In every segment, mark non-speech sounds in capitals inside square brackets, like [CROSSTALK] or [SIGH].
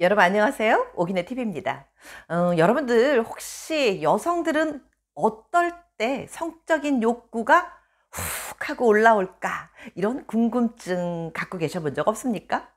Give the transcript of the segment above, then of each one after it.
여러분 안녕하세요. 오기네 TV입니다. 어, 여러분들 혹시 여성들은 어떨 때 성적인 욕구가 훅 하고 올라올까? 이런 궁금증 갖고 계셔본 적 없습니까?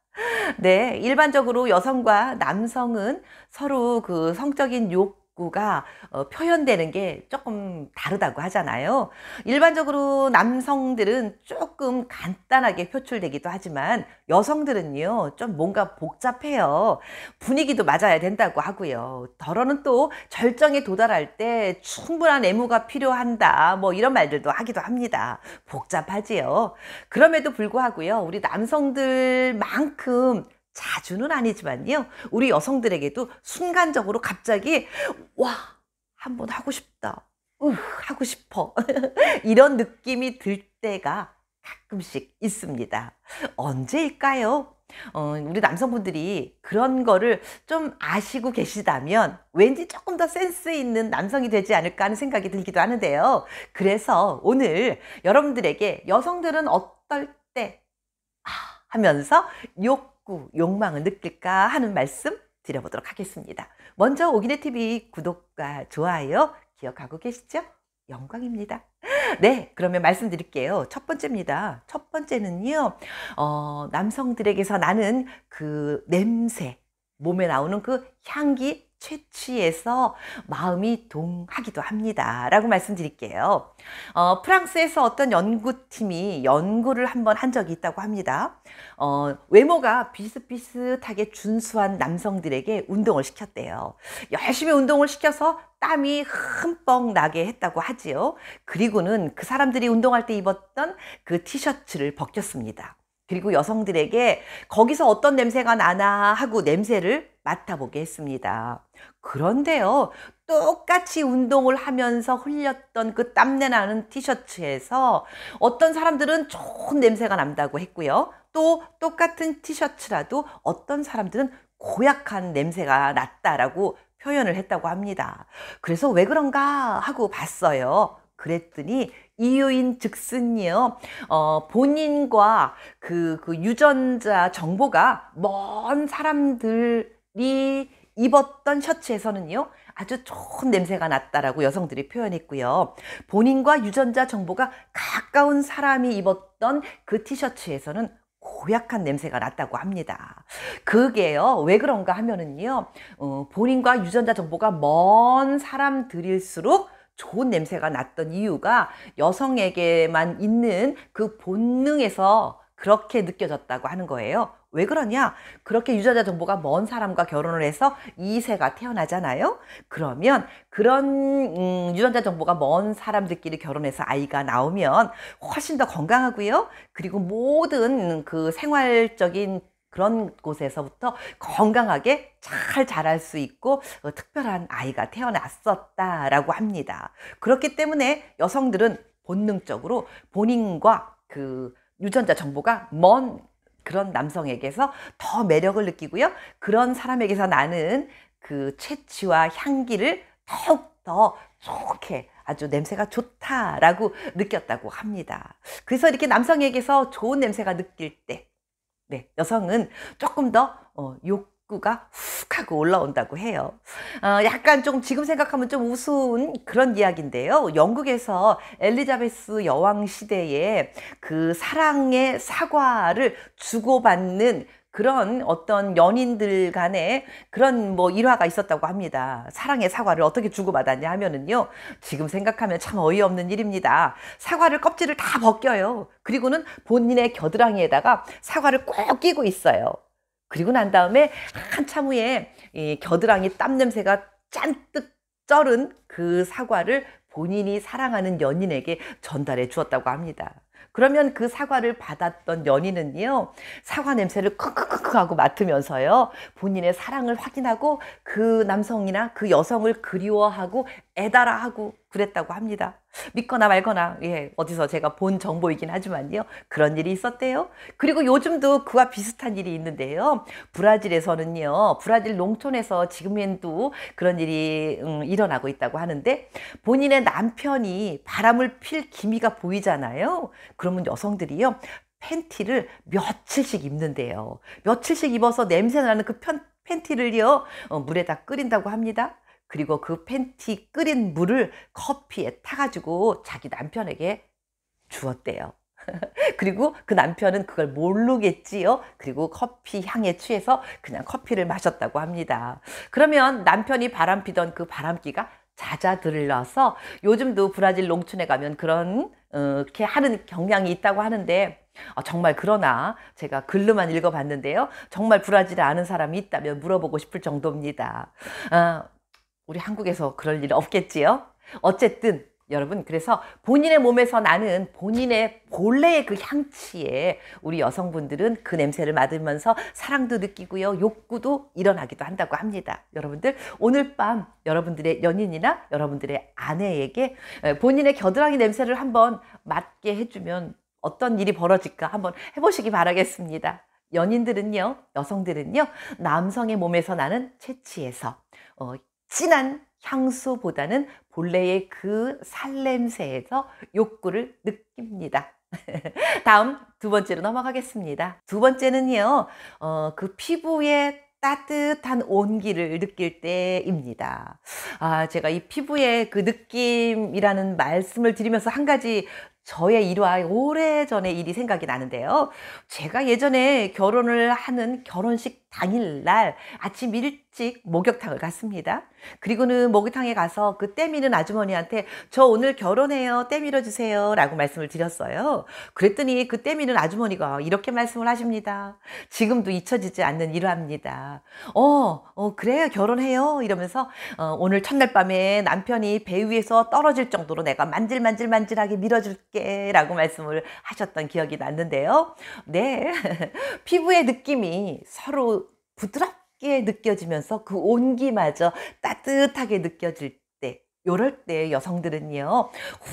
네, 일반적으로 여성과 남성은 서로 그 성적인 욕구 구가 어, 표현되는 게 조금 다르다고 하잖아요. 일반적으로 남성들은 조금 간단하게 표출되기도 하지만 여성들은요, 좀 뭔가 복잡해요. 분위기도 맞아야 된다고 하고요. 더러는 또 절정에 도달할 때 충분한 애무가 필요한다. 뭐 이런 말들도 하기도 합니다. 복잡하지요. 그럼에도 불구하고요, 우리 남성들만큼 자주는 아니지만요. 우리 여성들에게도 순간적으로 갑자기 와 한번 하고 싶다. 우 하고 싶어. [LAUGHS] 이런 느낌이 들 때가 가끔씩 있습니다. 언제일까요? 어, 우리 남성분들이 그런 거를 좀 아시고 계시다면 왠지 조금 더 센스 있는 남성이 되지 않을까 하는 생각이 들기도 하는데요. 그래서 오늘 여러분들에게 여성들은 어떨 때 아, 하면서 욕 자꾸 욕망을 느낄까 하는 말씀 드려보도록 하겠습니다. 먼저 오기네 TV 구독과 좋아요 기억하고 계시죠? 영광입니다. 네, 그러면 말씀드릴게요. 첫 번째입니다. 첫 번째는요, 어, 남성들에게서 나는 그 냄새, 몸에 나오는 그 향기, 채취해서 마음이 동하기도 합니다. 라고 말씀드릴게요. 어, 프랑스에서 어떤 연구팀이 연구를 한 번 한 적이 있다고 합니다. 어, 외모가 비슷비슷하게 준수한 남성들에게 운동을 시켰대요. 열심히 운동을 시켜서 땀이 흠뻑 나게 했다고 하지요. 그리고는 그 사람들이 운동할 때 입었던 그 티셔츠를 벗겼습니다. 그리고 여성들에게 거기서 어떤 냄새가 나나 하고 냄새를 맡아보게 했습니다. 그런데요, 똑같이 운동을 하면서 흘렸던 그 땀내 나는 티셔츠에서 어떤 사람들은 좋은 냄새가 난다고 했고요. 또 똑같은 티셔츠라도 어떤 사람들은 고약한 냄새가 났다라고 표현을 했다고 합니다. 그래서 왜 그런가 하고 봤어요. 그랬더니 이유인 즉슨이요. 어, 본인과 그, 그 유전자 정보가 먼 사람들이 입었던 셔츠에서는요. 아주 좋은 냄새가 났다라고 여성들이 표현했고요. 본인과 유전자 정보가 가까운 사람이 입었던 그 티셔츠에서는 고약한 냄새가 났다고 합니다. 그게요. 왜 그런가 하면은요. 어, 본인과 유전자 정보가 먼 사람들일수록 좋은 냄새가 났던 이유가 여성에게만 있는 그 본능에서 그렇게 느껴졌다고 하는 거예요. 왜 그러냐? 그렇게 유전자 정보가 먼 사람과 결혼을 해서 이세가 태어나잖아요. 그러면 그런 음, 유전자 정보가 먼 사람들끼리 결혼해서 아이가 나오면 훨씬 더 건강하고요. 그리고 모든 그 생활적인 그런 곳에서부터 건강하게 잘 자랄 수 있고 어, 특별한 아이가 태어났었다라고 합니다. 그렇기 때문에 여성들은 본능적으로 본인과 그 유전자 정보가 먼 그런 남성에게서 더 매력을 느끼고요. 그런 사람에게서 나는 그 채취와 향기를 더욱더 좋게 아주 냄새가 좋다라고 느꼈다고 합니다. 그래서 이렇게 남성에게서 좋은 냄새가 느낄 때 네, 여성은 조금 더 어, 욕구가 훅 하고 올라온다고 해요. 어, 약간 좀 지금 생각하면 좀 우스운 그런 이야기인데요. 영국에서 엘리자베스 여왕 시대에 그 사랑의 사과를 주고받는 그런 어떤 연인들 간에 그런 뭐 일화가 있었다고 합니다. 사랑의 사과를 어떻게 주고받았냐 하면은요. 지금 생각하면 참 어이없는 일입니다. 사과를 껍질을 다 벗겨요. 그리고는 본인의 겨드랑이에다가 사과를 꼭 끼고 있어요. 그리고 난 다음에 한참 후에 이 겨드랑이 땀 냄새가 잔뜩 쩔은 그 사과를 본인이 사랑하는 연인에게 전달해 주었다고 합니다. 그러면 그 사과를 받았던 연인은요, 사과 냄새를 크크크크 하고 맡으면서요, 본인의 사랑을 확인하고 그 남성이나 그 여성을 그리워하고 애달아하고 그랬다고 합니다. 믿거나 말거나 예, 어디서 제가 본 정보이긴 하지만요. 그런 일이 있었대요. 그리고 요즘도 그와 비슷한 일이 있는데요. 브라질에서는요. 브라질 농촌에서 지금엔도 그런 일이 음, 일어나고 있다고 하는데 본인의 남편이 바람을 필 기미가 보이잖아요. 그러면 여성들이요. 팬티를 며칠씩 입는데요. 며칠씩 입어서 냄새 나는 그 편, 팬티를요, 어, 물에다 끓인다고 합니다. 그리고 그 팬티 끓인 물을 커피에 타가지고 자기 남편에게 주었대요. [LAUGHS] 그리고 그 남편은 그걸 모르겠지요. 그리고 커피 향에 취해서 그냥 커피를 마셨다고 합니다. 그러면 남편이 바람피던 그 바람기가 잦아들러서 요즘도 브라질 농촌에 가면 그런 어, 이렇게 하는 경향이 있다고 하는데 어, 정말 그러나 제가 글로만 읽어봤는데요. 정말 브라질에 아는 사람이 있다면 물어보고 싶을 정도입니다. 어, 우리 한국에서 그럴 일 없겠지요? 어쨌든 여러분 그래서 본인의 몸에서 나는 본인의 본래의 그 향취에 우리 여성분들은 그 냄새를 맡으면서 사랑도 느끼고요 욕구도 일어나기도 한다고 합니다 여러분들 오늘 밤 여러분들의 연인이나 여러분들의 아내에게 본인의 겨드랑이 냄새를 한번 맡게 해주면 어떤 일이 벌어질까 한번 해보시기 바라겠습니다 연인들은요 여성들은요 남성의 몸에서 나는 채취해서 어, 진한 향수보다는 본래의 그 살냄새에서 욕구를 느낍니다. [LAUGHS] 다음 두 번째로 넘어가겠습니다. 두 번째는요, 어, 그 피부에 따뜻한 온기를 느낄 때입니다. 아, 제가 이 피부의 그 느낌이라는 말씀을 드리면서 한 가지 저의 일화 오래전의 일이 생각이 나는데요. 제가 예전에 결혼을 하는 결혼식 당일날 아침 일찍 목욕탕을 갔습니다. 그리고는 목욕탕에 가서 그 때미는 아주머니한테 저 오늘 결혼해요. 때밀어 주세요. 라고 말씀을 드렸어요. 그랬더니 그 때미는 아주머니가 이렇게 말씀을 하십니다. 지금도 잊혀지지 않는 일화입니다. 어, 어 그래요. 결혼해요. 이러면서 어, 오늘 첫날 밤에 남편이 배 위에서 떨어질 정도로 내가 만질만질만질하게 밀어줄게. 라고 말씀을 하셨던 기억이 났는데요. 네. [LAUGHS] 피부의 느낌이 서로 부드럽게 느껴지면서 그 온기마저 따뜻하게 느껴질 때 요럴 때 여성들은요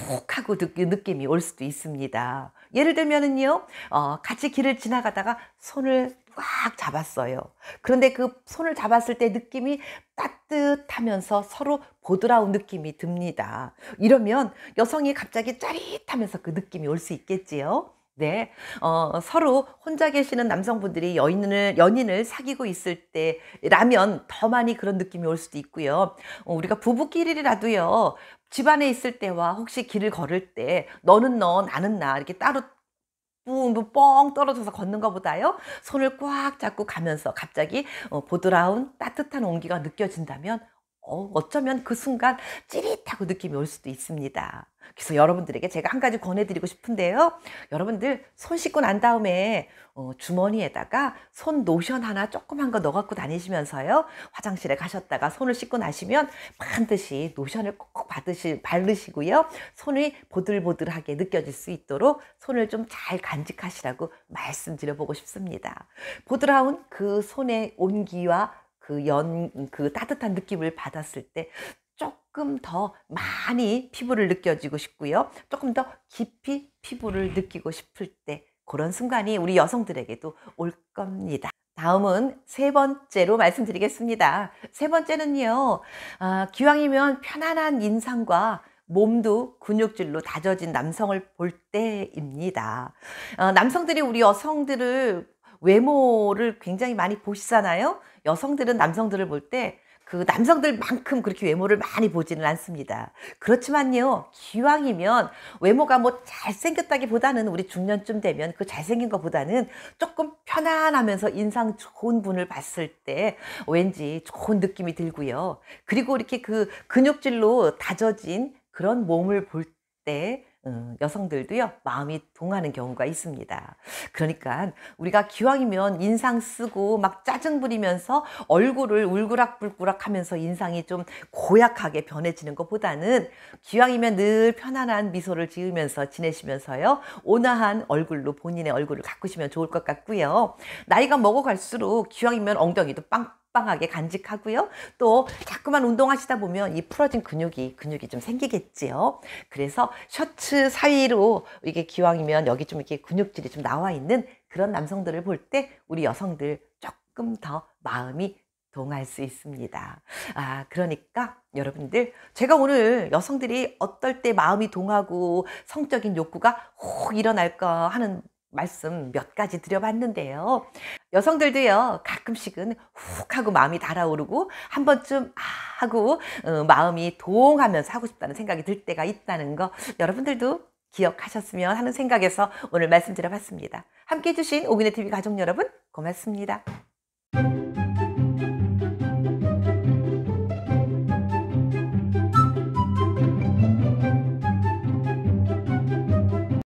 훅 하고 느낌이 올 수도 있습니다 예를 들면은요 어, 같이 길을 지나가다가 손을 꽉 잡았어요. 그런데 그 손을 잡았을 때 느낌이 따뜻하면서 서로 보드라운 느낌이 듭니다. 이러면 여성이 갑자기 짜릿하면서 그 느낌이 올 수 있겠지요. 네, 어, 서로 혼자 계시는 남성분들이 여인을, 연인을 사귀고 있을 때라면 더 많이 그런 느낌이 올 수도 있고요. 어, 우리가 부부끼리라도요, 집안에 있을 때와 혹시 길을 걸을 때, 너는 너, 나는 나, 이렇게 따로 뿡뿡 뻥 떨어져서 걷는 것보다요 손을 꽉 잡고 가면서 갑자기 어, 보드라운 따뜻한 온기가 느껴진다면 어, 어쩌면 그 순간 찌릿하고 느낌이 올 수도 있습니다. 그래서 여러분들에게 제가 한 가지 권해드리고 싶은데요. 여러분들 손 씻고 난 다음에 어, 주머니에다가 손 노션 하나 조그만 거 넣어갖고 다니시면서요. 화장실에 가셨다가 손을 씻고 나시면 반드시 노션을 꼭꼭 받으실, 바르시고요. 손이 보들보들하게 느껴질 수 있도록 손을 좀 잘 간직하시라고 말씀드려보고 싶습니다. 보드라운 그 손의 온기와 그 연, 그 따뜻한 느낌을 받았을 때 조금 더 많이 피부를 느껴지고 싶고요. 조금 더 깊이 피부를 느끼고 싶을 때 그런 순간이 우리 여성들에게도 올 겁니다. 다음은 세 번째로 말씀드리겠습니다. 세 번째는요, 아, 기왕이면 편안한 인상과 몸도 근육질로 다져진 남성을 볼 때입니다. 아, 남성들이 우리 여성들을 외모를 굉장히 많이 보시잖아요. 여성들은 남성들을 볼 때 그 남성들만큼 그렇게 외모를 많이 보지는 않습니다. 그렇지만요, 기왕이면 외모가 뭐 잘생겼다기보다는 우리 중년쯤 되면 그 잘생긴 것보다는 조금 편안하면서 인상 좋은 분을 봤을 때 왠지 좋은 느낌이 들고요. 그리고 이렇게 그 근육질로 다져진 그런 몸을 볼때 어, 여성들도요 마음이 동하는 경우가 있습니다. 그러니까 우리가 기왕이면 인상 쓰고 막 짜증 부리면서 얼굴을 울그락불그락하면서 인상이 좀 고약하게 변해지는 것보다는 기왕이면 늘 편안한 미소를 지으면서 지내시면서요 온화한 얼굴로 본인의 얼굴을 가꾸시면 좋을 것 같고요 나이가 먹어갈수록 기왕이면 엉덩이도 빵 빵하게 간직하고요. 또 자꾸만 운동하시다 보면 이 풀어진 근육이 근육이 좀 생기겠지요. 그래서 셔츠 사이로 이게 기왕이면 여기 좀 이렇게 근육질이 좀 나와 있는 그런 남성들을 볼 때 우리 여성들 조금 더 마음이 동할 수 있습니다. 아, 그러니까 여러분들, 제가 오늘 여성들이 어떨 때 마음이 동하고 성적인 욕구가 혹 일어날까 하는 말씀 몇 가지 드려봤는데요. 여성들도요, 가끔씩은 훅 하고 마음이 달아오르고 한 번쯤 아 하고 어, 마음이 도하면서 하고 싶다는 생각이 들 때가 있다는 거 여러분들도 기억하셨으면 하는 생각에서 오늘 말씀드려봤습니다. 함께 해주신 오기네 TV 가족 여러분 고맙습니다.